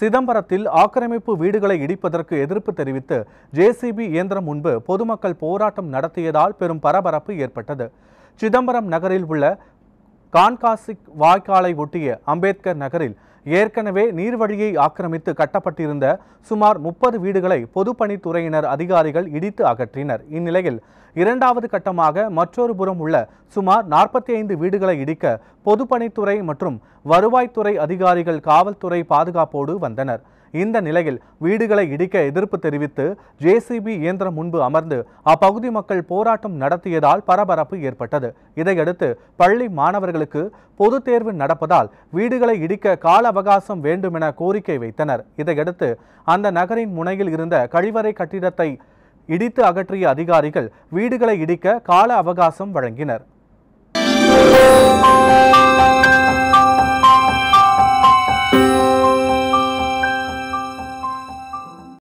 சிதம்பரத்தில் ஆக்கிரமிப்பு வீடுகளை இடிப்பதற்கு எதிர்ப்பு தெரிவித்து ஜேசிபி இயந்திரம் முன்பு பொதுமக்கள் போராட்டம் நடத்தியதால் பெரும் பரபரப்பு ஏற்பட்டது சிதம்பரம் நகரில் உள்ள கான்காசிக் வாய்க்காலை ஒட்டிய அம்பேத்கர் நகரில் ஏற்கனவே நீர்வழியை ஆக்கிரமித்து கட்டப்பட்டிருந்த சுமார் முப்பது வீடுகளை பொதுப்பணித்துறையினர் அதிகாரிகள் இடித்து அகற்றினர் இந்நிலையில் இரண்டாவது கட்டமாக மற்றொரு புறம் உள்ள சுமார் நாற்பத்தி ஐந்து வீடுகளை இடிக்க பொதுப்பணித்துறை மற்றும் வருவாய்த்துறை அதிகாரிகள் காவல்துறை பாதுகாப்போடு வந்தனர் இந்த நிலையில் வீடுகளை இடிக்க எதிர்ப்பு தெரிவித்து ஜேசிபி இயந்திரம் முன்பு அமர்ந்து அப்பகுதி மக்கள் போராட்டம் நடத்தியதால் பரபரப்பு ஏற்பட்டது இதையடுத்து பள்ளி மாணவர்களுக்கு பொதுத் தேர்வு நடப்பதால் வீடுகளை இடிக்க கால அவகாசம் வேண்டும் என கோரிக்கை வைத்தனர் இதையடுத்து அந்த நகரின் முனையில் இருந்த கழிவறை கட்டிடத்தை இடித்து அகற்றிய அதிகாரிகள் வீடுகளை இடிக்க கால அவகாசம் வழங்கினர்